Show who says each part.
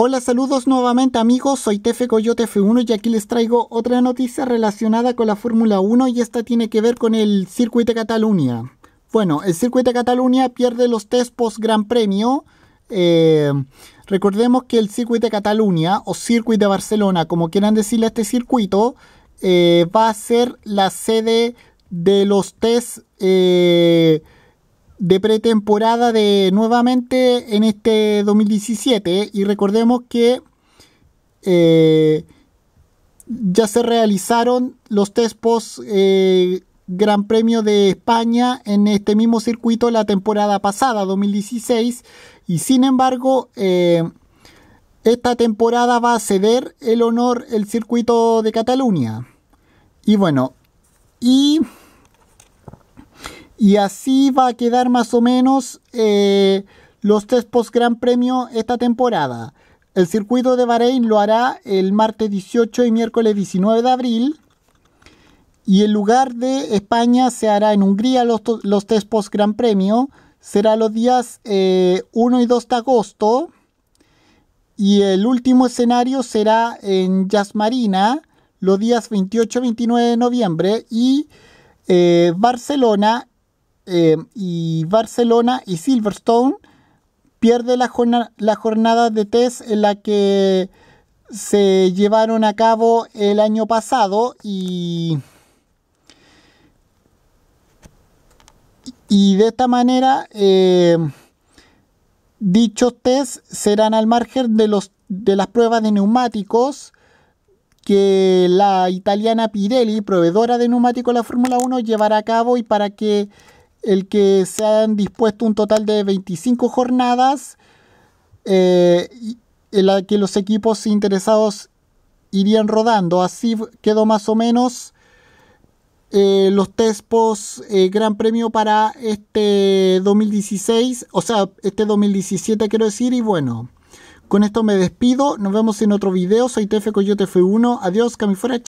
Speaker 1: Hola, saludos nuevamente amigos, soy Tefe Coyote F1 y aquí les traigo otra noticia relacionada con la Fórmula 1 y esta tiene que ver con el Circuito de Cataluña. Bueno, el Circuito de Cataluña pierde los test post Gran Premio. Eh, recordemos que el Circuito de Cataluña o Circuito de Barcelona, como quieran decirle a este circuito, eh, va a ser la sede de los test. Eh, de pretemporada de nuevamente en este 2017 y recordemos que eh, ya se realizaron los test post eh, Gran Premio de España en este mismo circuito la temporada pasada 2016 y sin embargo eh, esta temporada va a ceder el honor el circuito de Cataluña y bueno y y así va a quedar más o menos eh, los test post Gran Premio esta temporada. El circuito de Bahrein lo hará el martes 18 y miércoles 19 de abril. Y el lugar de España se hará en Hungría los, test post Gran Premio. Será los días 1 eh, y 2 de agosto. Y el último escenario será en Jazz Marina los días 28 y 29 de noviembre. Y eh, Barcelona eh, y Barcelona y Silverstone pierde la, jornada, de test en la que se llevaron a cabo el año pasado y, de esta manera eh, dichos test serán al margen de, los, de las pruebas de neumáticos que la italiana Pirelli, proveedora de neumáticos de la Fórmula 1, llevará a cabo y para que el que se han dispuesto un total de 25 jornadas eh, en la que los equipos interesados irían rodando. Así quedó más o menos eh, los Tespos eh, Gran Premio para este 2016, o sea, este 2017 quiero decir, y bueno. Con esto me despido, nos vemos en otro video, soy TF Coyote F1, adiós, Camifora,